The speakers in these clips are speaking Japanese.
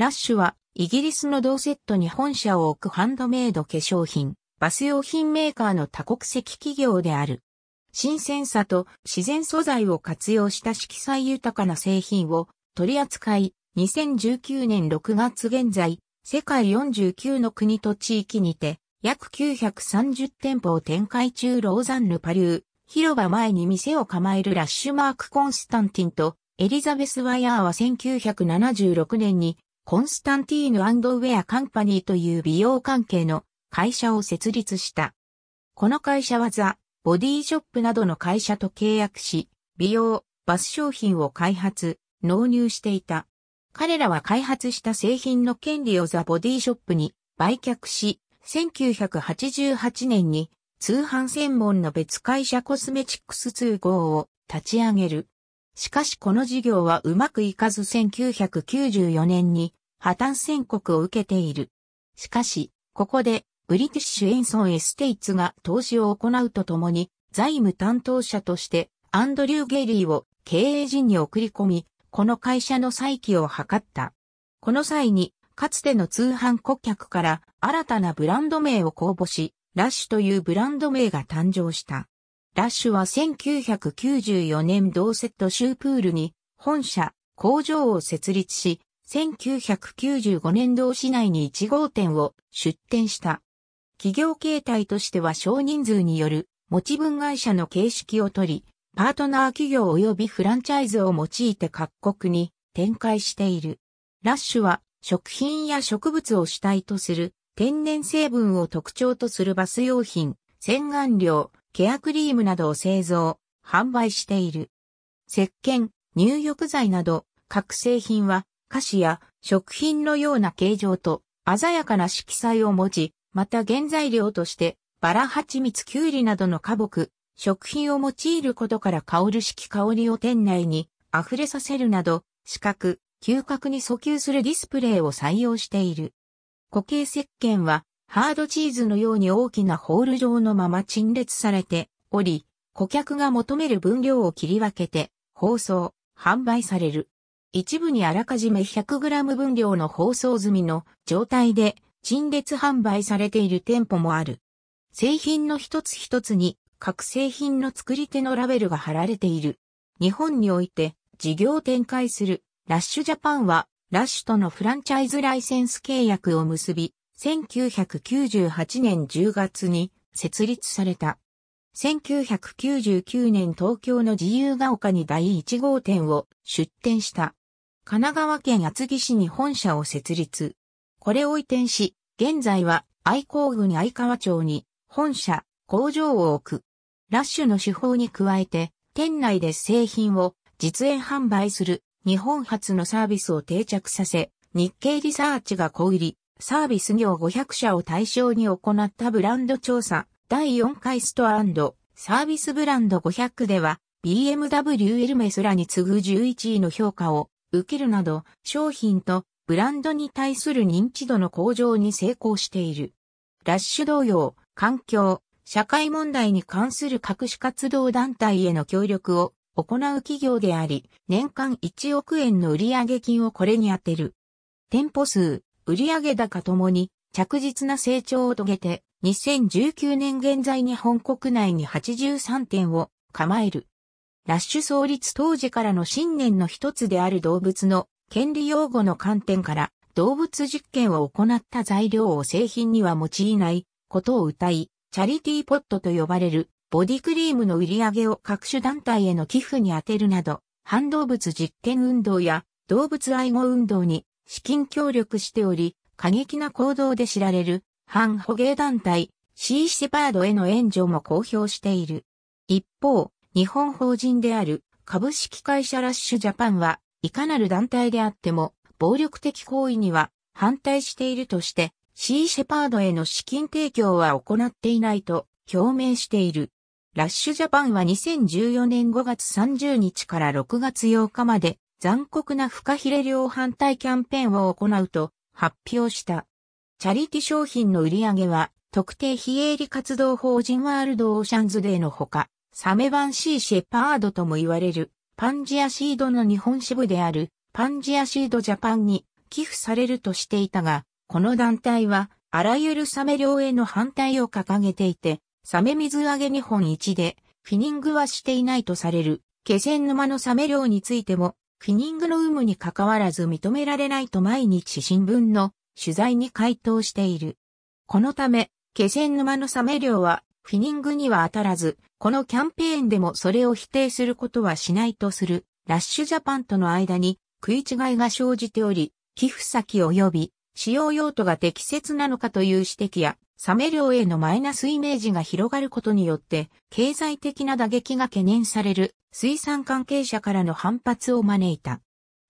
ラッシュは、イギリスのドーセットに本社を置くハンドメイド化粧品、バス用品メーカーの多国籍企業である。新鮮さと自然素材を活用した色彩豊かな製品を取り扱い、2019年6月現在、世界49の国と地域にて、約930店舗を展開中ローザンヌパリュー、広場前に店を構えるラッシュマーク・コンスタンティンと、エリザベス・ワイヤーは1976年にコンスタンティーヌウェアカンパニーという美容関係の会社を設立した。この会社はザ・ボディショップなどの会社と契約し、美容、バス商品を開発、納入していた。彼らは開発した製品の権利をザ・ボディショップに売却し、1988年に通販専門の別会社コスメチックス通号を立ち上げる。しかしこの事業はうまくいかず1994年に破綻宣告を受けている。しかし、ここで、ブリティッシュエンソンエステイツが投資を行うとともに、財務担当者として、アンドリュー・ゲリーを経営陣に送り込み、この会社の再起を図った。この際に、かつての通販顧客から新たなブランド名を公募し、ラッシュというブランド名が誕生した。ラッシュは1994年同セットシュープールに本社、工場を設立し、1995年同市内に1号店を出店した。企業形態としては少人数による持ち分会社の形式をとり、パートナー企業及びフランチャイズを用いて各国に展開している。ラッシュは食品や植物を主体とする天然成分を特徴とするバス用品、洗顔料、ケアクリームなどを製造、販売している。石鹸、入浴剤など各製品は菓子や食品のような形状と鮮やかな色彩を持ち、また原材料としてバラ蜂蜜キュウリなどの花木、食品を用いることから香る式香りを店内に溢れさせるなど、視覚、嗅覚に訴求するディスプレイを採用している。固形石鹸はハードチーズのように大きなホール状のまま陳列されており、顧客が求める分量を切り分けて包装、販売される。一部にあらかじめ 100g 分量の包装済みの状態で陳列販売されている店舗もある。製品の一つ一つに各製品の作り手のラベルが貼られている。日本において事業展開するラッシュジャパンはラッシュとのフランチャイズライセンス契約を結び、1998年10月に設立された。1999年東京の自由が丘に第1号店を出店した。神奈川県厚木市に本社を設立。これを移転し、現在は愛工郡愛川町に本社、工場を置く。ラッシュの手法に加えて、店内で製品を実演販売する日本初のサービスを定着させ、日経リサーチが小売り、サービス業500社を対象に行ったブランド調査、第4回ストアサービスブランド500では、BMW エルメスらに次ぐ11位の評価を受けるなど、商品とブランドに対する認知度の向上に成功している。ラッシュ同様、環境、社会問題に関する各種活動団体への協力を行う企業であり、年間1億円の売上金をこれに充てる。店舗数、売上高ともに着実な成長を遂げて、2019年現在日本国内に83店を構える。ラッシュ創立当時からの信念の一つである動物の権利擁護の観点から動物実験を行った材料を製品には用いないことを謳い、チャリティーポットと呼ばれるボディクリームの売り上げを各種団体への寄付に充てるなど、反動物実験運動や動物愛護運動に資金協力しており、過激な行動で知られる反捕鯨団体シー・シェパードへの援助も公表している。一方、日本法人である株式会社ラッシュジャパンは、いかなる団体であっても、暴力的行為には反対しているとして、シー・シェパードへの資金提供は行っていないと表明している。ラッシュジャパンは2014年5月30日から6月8日まで残酷なフカヒレ量反対キャンペーンを行うと発表した。チャリティ商品の売り上げは特定非営利活動法人ワールドオーシャンズデーのほか、サメバンシーシェパードとも言われる、パンジアシードの日本支部である、パンジアシードジャパンに寄付されるとしていたが、この団体は、あらゆるサメ漁への反対を掲げていて、サメ水揚げ日本一で、フィニングはしていないとされる、気仙沼のサメ漁についても、フィニングの有無に関わらず認められないと毎日新聞の取材に回答している。このため、気仙沼のサメ漁はフィニングには当たらず、このキャンペーンでもそれを否定することはしないとする、ラッシュジャパンとの間に食い違いが生じており、寄付先及び使用用途が適切なのかという指摘や、サメ量へのマイナスイメージが広がることによって、経済的な打撃が懸念される水産関係者からの反発を招いた。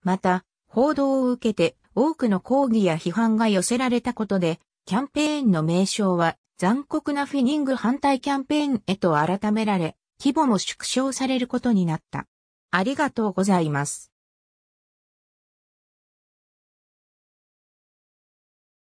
また、報道を受けて多くの抗議や批判が寄せられたことで、キャンペーンの名称は残酷なフィニング反対キャンペーンへと改められ、規模も縮小されることになった。ありがとうございます。